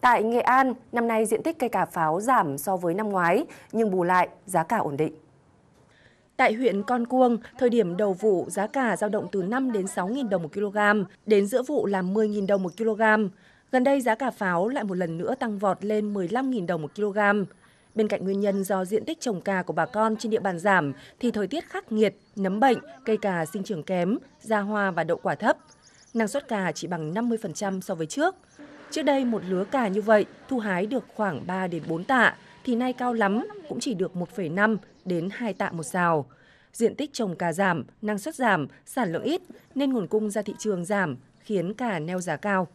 Tại Nghệ An, năm nay diện tích cây cà pháo giảm so với năm ngoái, nhưng bù lại giá cả ổn định. Tại huyện Con Cuông, thời điểm đầu vụ giá cả dao động từ 5 đến 6.000 đồng một kg, đến giữa vụ là 10.000 đồng một kg. Gần đây giá cà pháo lại một lần nữa tăng vọt lên 15.000 đồng một kg. Bên cạnh nguyên nhân do diện tích trồng cà của bà con trên địa bàn giảm thì thời tiết khắc nghiệt, nấm bệnh, cây cà sinh trưởng kém, ra hoa và đậu quả thấp. Năng suất cà chỉ bằng 50% so với trước. Trước đây một lứa cà như vậy thu hái được khoảng 3 đến 4 tạ, thì nay cao lắm cũng chỉ được 1,5 đến 2 tạ một xào Diện tích trồng cà giảm, năng suất giảm, sản lượng ít nên nguồn cung ra thị trường giảm khiến cà neo giá cao.